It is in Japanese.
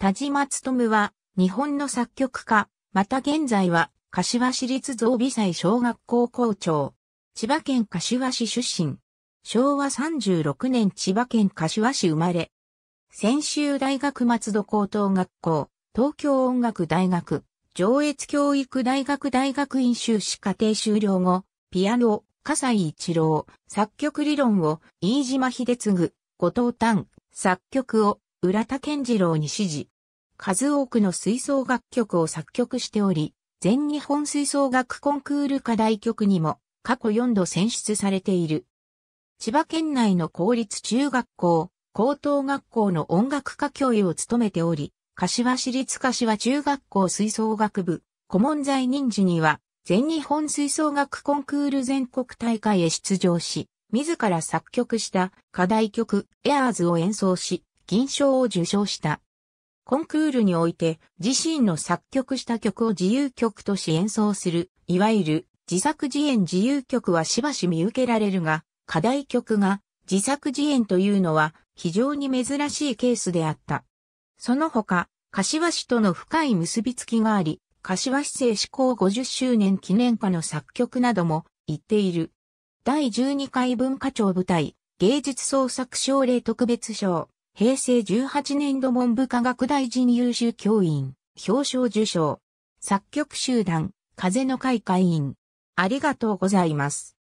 田島努は、日本の作曲家、また現在は、柏市立造美祭小学校校長。千葉県柏市出身。昭和36年千葉県柏市生まれ。専修大学松戸高等学校、東京音楽大学、上越教育大学大学院修士課程修了後、ピアノ、笠井一郎、作曲理論を、飯島秀次、後藤丹、作曲を、浦田健次郎に指示。数多くの吹奏楽曲を作曲しており、全日本吹奏楽コンクール課題曲にも過去4度選出されている。千葉県内の公立中学校、高等学校の音楽科教諭を務めており、柏市立柏中学校吹奏楽部、顧問在任時には、全日本吹奏楽コンクール全国大会へ出場し、自ら作曲した課題曲、エアーズを演奏し、銀賞を受賞した。コンクールにおいて自身の作曲した曲を自由曲とし演奏する、いわゆる自作自演自由曲はしばし見受けられるが、課題曲が自作自演というのは非常に珍しいケースであった。その他、柏市との深い結びつきがあり、柏市政施行50周年記念歌の作曲なども言っている。第12回文化庁部隊芸術創作奨励特別賞。平成18年度文部科学大臣優秀教員、表彰受賞。作曲集団、風の会会員。ありがとうございます。